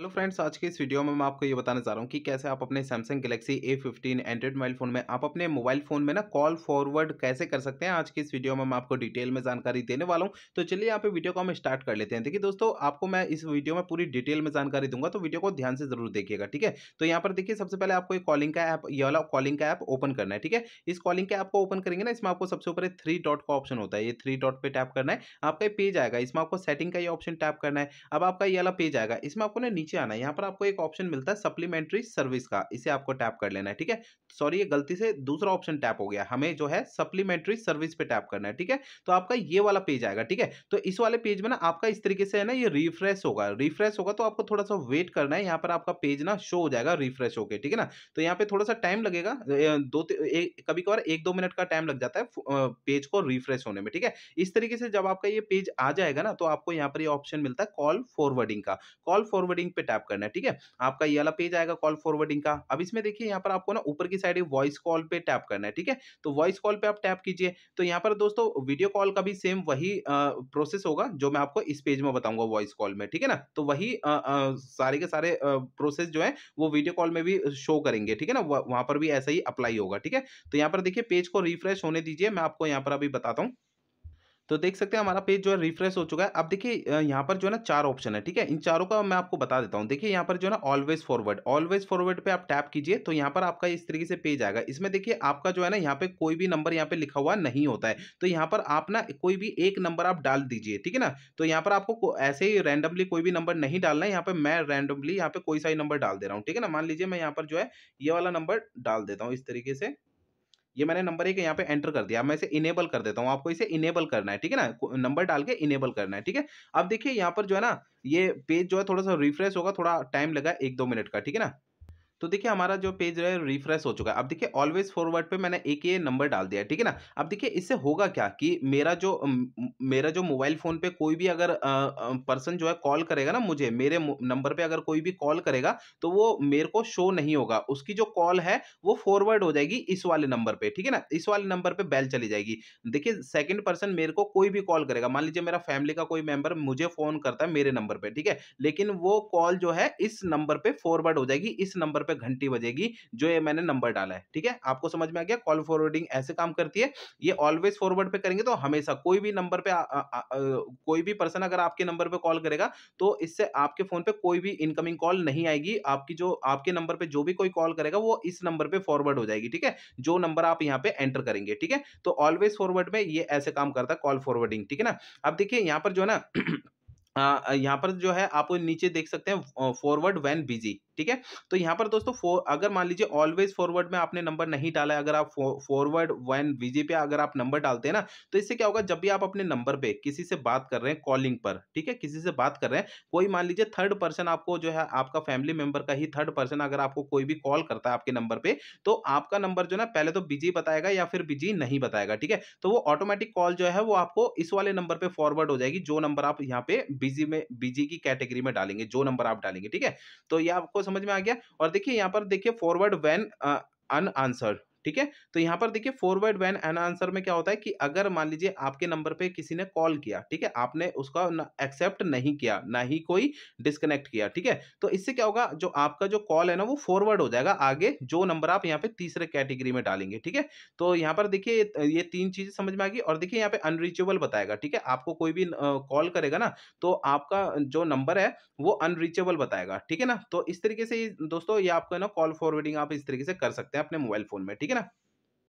hello friends आज के इस वीडियो में मैं आपको ये बताने चाह रहा हूँ कि कैसे आप अपने Samsung Galaxy A fifteen Android mobile phone में आप अपने मोबाइल फ़ोन में ना कॉल फॉरवर्ड कैसे कर सकते हैं आज के इस वीडियो में मैं आपको डिटेल में जानकारी देने वाला हूँ तो चलिए यहाँ पे वीडियो को हम स्टार्ट कर लेते हैं देखिए दोस्तों आपको मैं इस वीडियो में पूरी डिटेल में जानकारी दूंगा तो वीडियो को ध्यान से जरूर देखिएगा ठीक है तो यहाँ पर देखिए सबसे पहले आपको कॉलिंग का ऐप ये वाला कॉलिंग का ऐप ओपन करना है ठीक है इस कॉलिंग का ऐप को ओपन करेंगे ना इसमें आपको सबसे ऊपर थ्री डॉट का ऑप्शन होता है ये थ्री डॉट पर टैप करना है आपका पेज आएगा इसमें आपको सेटिंग का ये ऑप्शन टैप करना है अब आपका ये वाला पेज आएगा इसमें आपको ना नीचे आना है यहाँ पर आपको एक ऑप्शन मिलता है सप्लीमेंट्री सर्विस का इसे आपको टैप कर लेना है ठीक है सॉरी ये गलती से दूसरा ऑप्शन टैप हो गया हमें जो है सप्लीमेंट्री सर्विस पे टैप करना है ठीक है तो आपका ये वाला पेज आएगा ठीक है तो इस वाले पेज में ना आपका इस तरीके से है ना ये रिफ्रेश होगा रिफ्रेश होगा तो आपको थोड़ा सा वेट करना है यहाँ पर आपका पेज ना शो हो जाएगा रिफ्रेश होकर ठीक है ना तो यहाँ पे थोड़ा सा टाइम लगेगा दो कभी कभार एक दो मिनट का टाइम लग जाता है पेज को रिफ्रेश होने में ठीक है इस तरीके से जब आपका ये पेज आ जाएगा ना तो आपको यहाँ पर ये ऑप्शन मिलता है कॉल फॉरवर्डिंग का कॉल फॉरवर्डिंग पे टैप करना है ठीक है आपका ये वाला पेज आएगा कॉल फॉरवर्डिंग का अब इसमें देखिए यहाँ पर आपको ना ऊपर की साइड वॉइस कॉल पे टैप करना है ठीक है तो वॉइस कॉल पे आप टैप कीजिए तो यहाँ पर दोस्तों वीडियो कॉल का भी सेम वही प्रोसेस होगा जो मैं आपको इस पेज में बताऊंगा वॉइस कॉल में ठीक है ना तो वही सारे के सारे प्रोसेस जो है वो वीडियो कॉल में भी शो करेंगे ठीक है ना वहां पर भी ऐसा ही अप्लाई होगा ठीक है तो यहाँ पर देखिए पेज को रिफ्रेश होने दीजिए मैं आपको यहाँ पर अभी बताता हूँ तो देख सकते हैं हमारा पेज जो है रिफ्रेश हो चुका है अब देखिए यहाँ पर जो है ना चार ऑप्शन है ठीक है इन चारों का मैं आपको बता देता हूँ देखिए यहाँ पर जो है ना ऑलवेज फॉरवर्ड ऑलवेज फॉरवर्ड पे आप टैप कीजिए तो यहाँ पर आपका इस तरीके से पेज आएगा इसमें देखिए आपका जो है ना यहाँ पे कोई भी नंबर यहाँ पे लिखा हुआ नहीं होता है तो यहाँ पर आप ना कोई भी एक नंबर आप डाल दीजिए ठीक है ना तो यहाँ पर आपको ऐसे ही रैंडमली कोई भी नंबर नहीं डालना है यहाँ पर मैं रैंडमली यहाँ पे कोई सा ही नंबर डाल दे रहा हूँ ठीक है ना मान लीजिए मैं यहाँ पर जो है ये वाला नंबर डाल देता हूँ इस तरीके से ये मैंने नंबर एक यहाँ पे एंटर कर दिया मैं इसे इनेबल कर देता हूँ आपको इसे इनेबल करना है ठीक है ना नंबर डाल के इनेबल करना है ठीक है अब देखिए यहाँ पर जो है ना ये पेज जो है थोड़ा सा रिफ्रेश होगा थोड़ा टाइम लगा एक दो मिनट का ठीक है ना तो देखिए हमारा जो पेज है रिफ्रेश हो चुका है अब देखिए ऑलवेज फॉरवर्ड पे मैंने एक ये नंबर डाल दिया ठीक है ना अब देखिए इससे होगा क्या कि मेरा जो मेरा जो मोबाइल फ़ोन पे कोई भी अगर पर्सन जो है कॉल करेगा ना मुझे मेरे नंबर पे अगर कोई भी कॉल करेगा तो वो मेरे को शो नहीं होगा उसकी जो कॉल है वो फॉरवर्ड हो जाएगी इस वाले नंबर पर ठीक है ना इस वाले नंबर पर बैल चली जाएगी देखिए सेकेंड पर्सन मेरे को कोई भी कॉल करेगा मान लीजिए मेरा फैमिली का कोई मेम्बर मुझे फ़ोन करता है मेरे नंबर पर ठीक है लेकिन वो कॉल जो है इस नंबर पर फॉरवर्ड हो जाएगी इस नंबर पे घंटी बजेगी जो ये मैंने नंबर डाला है ठीक है आपको समझ में आ गया कॉल फॉरवर्डिंग ऐसे काम करती है ये ऑलवेज फॉरवर्ड पे करेंगे तो हमेशा कोई भी नंबर पे आ, आ, आ, कोई भी पर्सन अगर आपके नंबर पे कॉल करेगा तो इससे आपके फोन पे कोई भी इनकमिंग कॉल नहीं आएगी आपकी जो आपके नंबर पे जो भी कोई कॉल करेगा वो इस नंबर पे फॉरवर्ड हो जाएगी ठीक है जो नंबर आप यहाँ पे एंटर करेंगे ठीक है तो ऑलवेज फॉरवर्ड में ये ऐसे काम करता है कॉल फॉरवर्डिंग ठीक है ना अब देखिए यहाँ पर जो है ना यहाँ पर जो है आप नीचे देख सकते हैं फॉरवर्ड वैन बिजी ठीक है तो यहाँ पर दोस्तों अगर मान लीजिए ऑलवेज फॉरवर्ड में आपने नंबर नहीं डाला है अगर आप फॉरवर्ड वन विजी पे अगर आप नंबर डालते हैं ना तो इससे क्या होगा जब भी आप अपने नंबर पे किसी से बात कर रहे हैं कॉलिंग पर ठीक है किसी से बात कर रहे हैं कोई मान लीजिए थर्ड पर्सन आपको जो है आपका फैमिली मेंबर का ही थर्ड पर्सन अगर आपको कोई भी कॉल करता है आपके नंबर पे तो आपका नंबर जो ना पहले तो बिजी बताएगा या फिर बिजी नहीं बताएगा ठीक है तो वो ऑटोमेटिक कॉल जो है वो आपको इस वाले नंबर पे फॉरवर्ड हो जाएगी जो नंबर आप यहाँ पे बिजी में बिजी की कैटेगरी में डालेंगे जो नंबर आप डालेंगे ठीक है तो ये आपको समझ में आ गया और देखिए यहाँ पर देखिए फॉरवर्ड वैन आंसर्ड ठीक है तो यहाँ पर देखिए फॉरवर्ड वैन एन आंसर में क्या होता है कि अगर मान लीजिए आपके नंबर पे किसी ने कॉल किया ठीक है आपने उसका एक्सेप्ट नहीं किया ना ही कोई डिस्कनेक्ट किया ठीक है तो इससे क्या होगा जो आपका जो कॉल है ना वो फॉरवर्ड हो जाएगा आगे जो नंबर आप यहाँ पे तीसरे कैटेगरी में डालेंगे ठीक है तो यहाँ पर देखिए ये तीन चीजें समझ में आएगी और देखिए यहाँ पे अनरीचेबल बताएगा ठीक है आपको कोई भी कॉल करेगा ना तो आपका जो नंबर है वो अनरीचेबल बताएगा ठीक है ना तो इस तरीके से दोस्तों ये आपको ना कॉल फॉरवर्डिंग आप इस तरीके से कर सकते हैं अपने मोबाइल फोन में ठीक है ठीक है ना